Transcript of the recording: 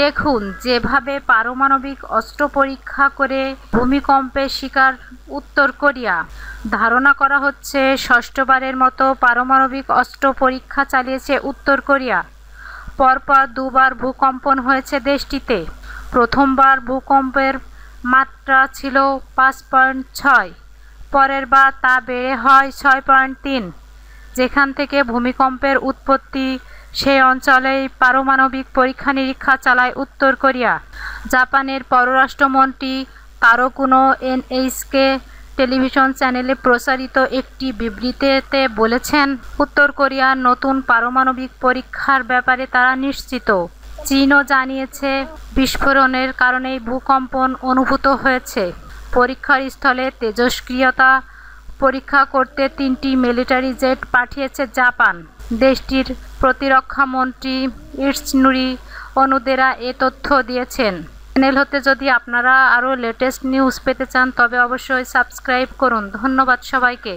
দেখুন যেভাবে পারমাণবিক অস্ত্র পরীক্ষা করে ভূমিকম্পের শিকার উত্তর কোরিয়া ধারণা করা হচ্ছে ষষ্ঠবারের মতো পারমাণবিক অস্ত্র পরীক্ষা চালিয়েছে উত্তর কোরিয়া পরপর দুবার ভূকম্পন হয়েছে দেশটিতে প্রথমবার ভূকম্পের মাত্রা ছিল পাঁচ পয়েন্ট ছয় পরের বার তা বেড়ে হয় ছয় পয়েন্ট তিন যেখান থেকে ভূমিকম্পের উৎপত্তি সেই অঞ্চলেই পারমাণবিক পরীক্ষা নিরীক্ষা চালায় উত্তর কোরিয়া জাপানের পররাষ্ট্রমন্ত্রী কারো কোনো এনএইচকে টেলিভিশন চ্যানেলে প্রচারিত একটি বিবৃতিতে বলেছেন উত্তর কোরিয়ার নতুন পারমাণবিক পরীক্ষার ব্যাপারে তারা নিশ্চিত চীনও জানিয়েছে বিস্ফোরণের কারণেই ভূকম্পন অনুভূত হয়েছে পরীক্ষার স্থলে তেজস্ক্রিয়তা পরীক্ষা করতে তিনটি মিলিটারি জেট পাঠিয়েছে জাপান দেশটির প্রতিরক্ষামন্ত্রী ইটসনুরি অনুদেরা এ তথ্য দিয়েছেন চ্যানেল হতে যদি আপনারা আরও লেটেস্ট নিউজ পেতে চান তবে অবশ্যই সাবস্ক্রাইব করুন ধন্যবাদ সবাইকে